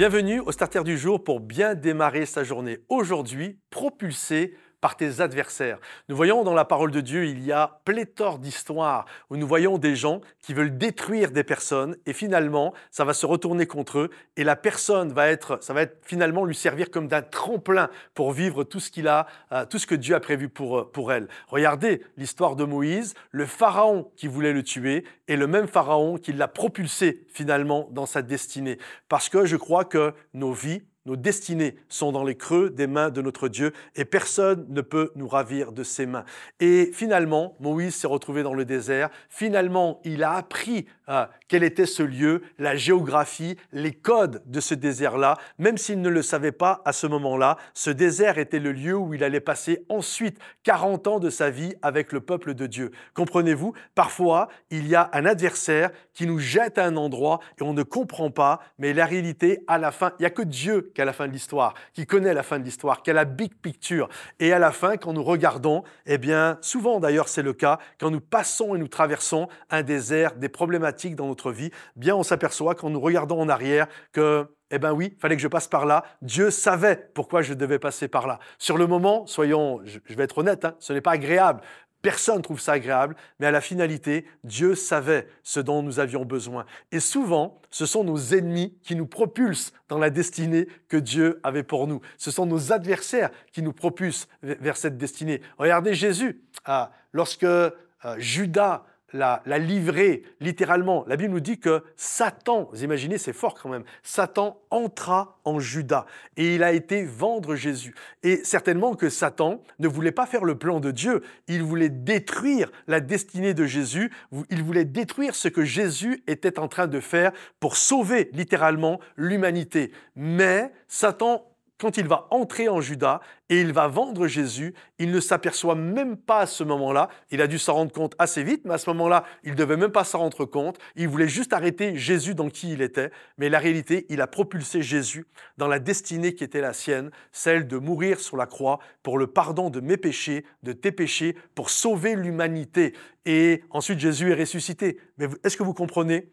Bienvenue au Starter du jour pour bien démarrer sa journée. Aujourd'hui, Propulsé par tes adversaires. Nous voyons dans la parole de Dieu, il y a pléthore d'histoires où nous voyons des gens qui veulent détruire des personnes et finalement, ça va se retourner contre eux et la personne va être, ça va être finalement lui servir comme d'un tremplin pour vivre tout ce qu'il a, euh, tout ce que Dieu a prévu pour, euh, pour elle. Regardez l'histoire de Moïse, le pharaon qui voulait le tuer et le même pharaon qui l'a propulsé finalement dans sa destinée. Parce que je crois que nos vies nos destinées sont dans les creux des mains de notre Dieu et personne ne peut nous ravir de ses mains. Et finalement, Moïse s'est retrouvé dans le désert. Finalement, il a appris ah, quel était ce lieu, la géographie, les codes de ce désert-là. Même s'il ne le savait pas à ce moment-là, ce désert était le lieu où il allait passer ensuite 40 ans de sa vie avec le peuple de Dieu. Comprenez-vous, parfois, il y a un adversaire qui nous jette à un endroit et on ne comprend pas, mais la réalité, à la fin, il n'y a que Dieu qui a la fin de l'histoire, qui connaît la fin de l'histoire, qui a la big picture. Et à la fin, quand nous regardons, eh bien, souvent d'ailleurs c'est le cas, quand nous passons et nous traversons un désert, des problématiques, dans notre vie, bien on s'aperçoit quand nous regardons en arrière que eh ben oui, il fallait que je passe par là. Dieu savait pourquoi je devais passer par là. Sur le moment, soyons, je vais être honnête, hein, ce n'est pas agréable. Personne ne trouve ça agréable, mais à la finalité, Dieu savait ce dont nous avions besoin. Et souvent, ce sont nos ennemis qui nous propulsent dans la destinée que Dieu avait pour nous. Ce sont nos adversaires qui nous propulsent vers cette destinée. Regardez Jésus, ah, lorsque euh, Judas la, livrer, littéralement. La Bible nous dit que Satan, vous imaginez, c'est fort quand même, Satan entra en Judas et il a été vendre Jésus. Et certainement que Satan ne voulait pas faire le plan de Dieu, il voulait détruire la destinée de Jésus, il voulait détruire ce que Jésus était en train de faire pour sauver littéralement l'humanité. Mais Satan quand il va entrer en Judas et il va vendre Jésus, il ne s'aperçoit même pas à ce moment-là. Il a dû s'en rendre compte assez vite, mais à ce moment-là, il ne devait même pas s'en rendre compte. Il voulait juste arrêter Jésus dans qui il était. Mais la réalité, il a propulsé Jésus dans la destinée qui était la sienne, celle de mourir sur la croix pour le pardon de mes péchés, de tes péchés, pour sauver l'humanité. Et ensuite, Jésus est ressuscité. Mais est-ce que vous comprenez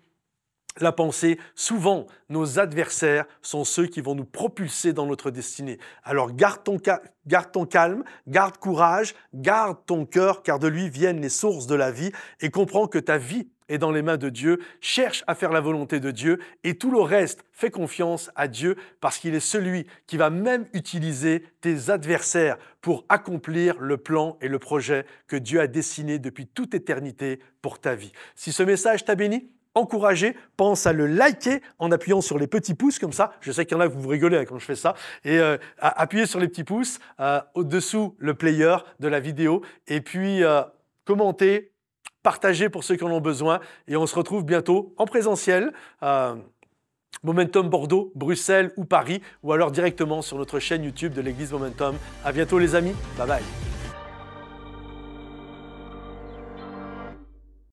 la pensée, souvent nos adversaires sont ceux qui vont nous propulser dans notre destinée. Alors garde ton, calme, garde courage, garde ton cœur, car de lui viennent les sources de la vie, et comprends que ta vie est dans les mains de Dieu, cherche à faire la volonté de Dieu, et tout le reste, fais confiance à Dieu, parce qu'il est celui qui va même utiliser tes adversaires pour accomplir le plan et le projet que Dieu a dessiné depuis toute éternité pour ta vie. Si ce message t'a béni, encourager, pense à le liker en appuyant sur les petits pouces comme ça. Je sais qu'il y en a que vous rigolez hein, quand je fais ça. Et euh, appuyez sur les petits pouces euh, au-dessous le player de la vidéo. Et puis euh, commentez, partagez pour ceux qui en ont besoin. Et on se retrouve bientôt en présentiel. Momentum Bordeaux, Bruxelles ou Paris, ou alors directement sur notre chaîne YouTube de l'Église Momentum. À bientôt les amis, bye bye.